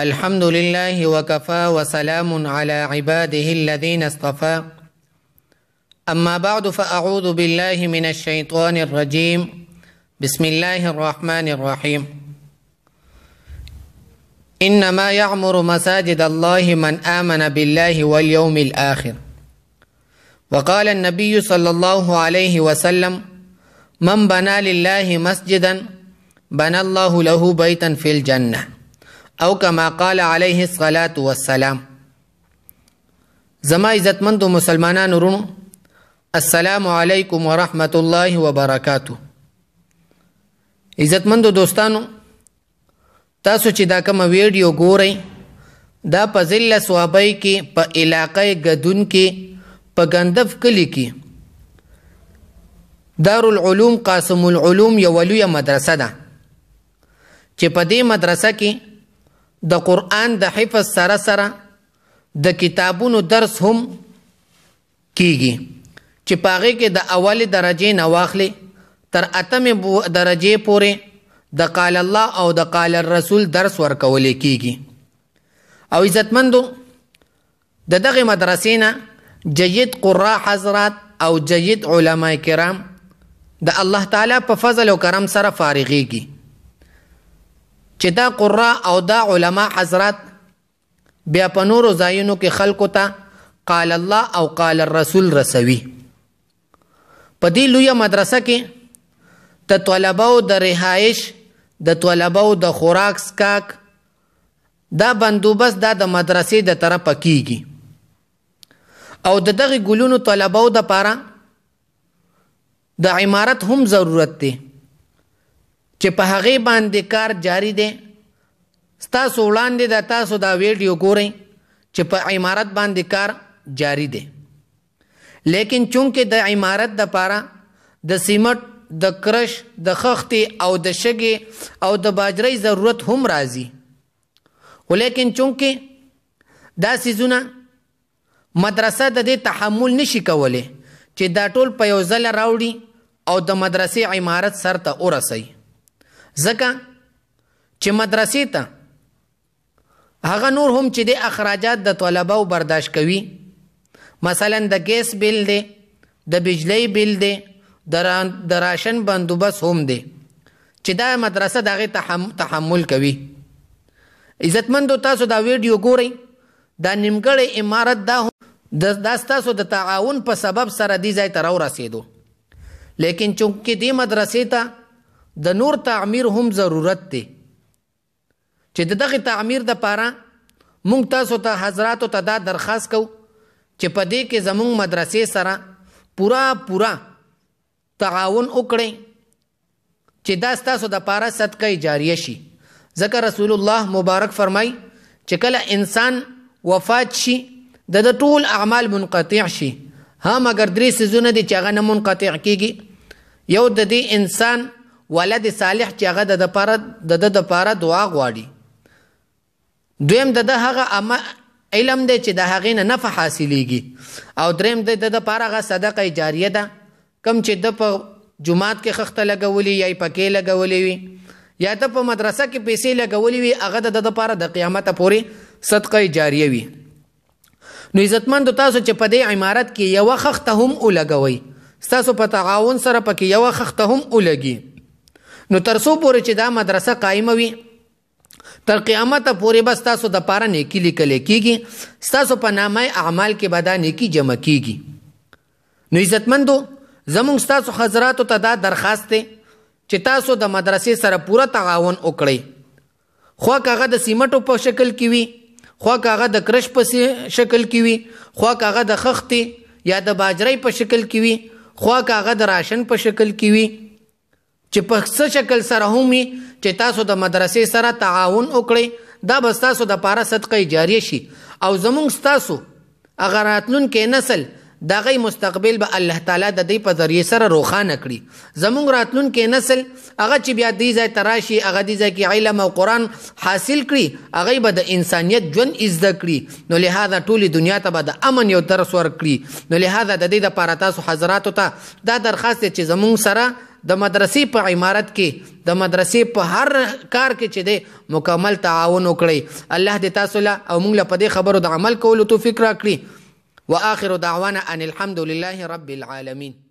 الحمد لله وكفى وسلام على عباده الذين اصطفى أما بعد فأعوذ بالله من الشيطان الرجيم بسم الله الرحمن الرحيم إنما يعمر مساجد الله من آمن بالله واليوم الآخر وقال النبي صلى الله عليه وسلم من بنى لله مسجدا بنى الله له بيتا في الجنه او کما قال علیه الصلاۃ والسلام زما عزتمند مسلمانانو ورونو السلام علیکم ورحمت الله وبرکاتو عزتمند دوستانو تاسو چې دا کوم ویډیو ګورئ دا په ضلع صوابۍ کې په علاقې ګدون کې په ګندف کلی کې دارالعلوم قاسم العلوم یو لویه مدرسه ده چې په دې مدرسه کې د قران د حفظ سره سره د کتابونو درس هم کیږي چې پاغه کې د اول درجه نه واخلې تر اتمه درجه پورې د قال الله او د قال الرسول درس ورکول کیږي او عزتمندو د دغه مدرسې نه جید قرا حضرات او جید علما کرام د الله تعالی په فضل او کرم سره فارغيږي چې دا قرا او دا علما حضرات بیا په نورو ځایونو کې خلکو ته قال الله او قال الرسول رسوي په دې لویه مدرسه کې د طلباو د رهایش د طلباو د خوراک سکاک دا بندوبست دا د مدرسې د طرفه کیږي او د دغه ګلونو طلباو د پاره د عمارت هم ضرورت دی چې په هغه باندې کار جاری دی تاسو وړاندې د تاسو دا ویډیو ګورئ چې په عمارت باندې کار جاری دی لیکن چونکه د عمارت د پاره د سیمټ د کرش د خختي او د شګي او د باجرې ضرورت هم راځي ولیکن چونکه دا سيزونه مدرسه د دې تحمل نشي کوله چې دا ټول په یو ځل راوړي او د مدرسې عمارت سر ته ورسي ځکه چې مدرسې ته هغه نور هم چې د اخراجات د طلبه او برداشت کوي مثلا د ګیس بیل دی د بجلی بیل دی د راشن بندوبست هم دی چې دا مدرسه دغه تحمل کوي عزتمندو تاسو دا ویډیو ګورئ دا نیمګړی امارت دا د داستاسو د تعاون په سبب سره دی ځای ته راو رسیدو لیکن چونکې دې مدرسې ته د نور تعمیر هم ضرورت دی چې دغه تعمیر د پاره مونږ تاسو ته حضرات ته دا درخواست کو چې په دې کې زمونږ مدرسې سره پورا پورا تعاون وکړي چې دا ستاسو د پاره صدقه جاریه شي ځکه رسول الله مبارک فرمای چې کله انسان وفات شي د ټول اعمال منقطع شي هم اگر درې سيزونه دي چې هغه نه منقطع کیږي یو د دې انسان ولد صالح چې هغه د پاره د د پاره دعا غواړي دویم د هغه علم دی چې د هغې نه نفع حاصلېږي او دریم د د پاره هغه صدقه جاریه ده کم چې د په جمعات کې خخته لګولې یا پکې لګولې وي یا د په مدرسه کې پیسې لګولې وي هغه د د پاره د قیامت پورې صدقه جاریه وي نو عزتمن تاسو چې په دې عمارت کې یو خخته هم ولګوي تاسو په تعاون سره پکې یو خخته هم ولګي نو ترسو پورې چې دا مدرسه قائم وي تر قیامت پورې بس تاسو د پاره نیکی لیکل کیږي تاسو په نامه اعمال کې به دا نیکی جمع کیږي نو عزتمندو زموږ تاسو حضرات ته دا درخواست دی چې تاسو د مدرسې سره پوره تعاون وکړئ خو کاغه د سیمټو په شکل کې وي خو کاغه د کرش په شکل کې وي خو کاغه د خختي یا د باجرې په شکل کې وي خو کاغه د راشن په شکل کې وي چې په څه شکل سره هم چې تاسو د مدرسې سره تعاون وکړي دا به تاسو د پاره صدقې جاریه شي او زموږ تاسو اگر راتلون کې نسل دا غي مستقبل به الله تعالی د دې په ذریعه سره روخانه کړي زموږ راتلون کې نسل هغه چې بیا دې ځای تراشي هغه دې ځای کې علم او قران حاصل کړي هغه به د انسانيت ژوند عزت کړي نو لهدا ټول دنیا ته به د امن یو درس ورکړي نو لهدا د دې د پاره تاسو حضرات ته دا درخواست چې زموږ سره د مدرسې په عمارت کې د مدرسې په هر کار کې چې دی مکمل تعاون وکړي الله دې تاسو له او موږ له په دې خبرو د عمل کولو توفیق راکړي واخر دعوانا ان الحمد لله رب العالمين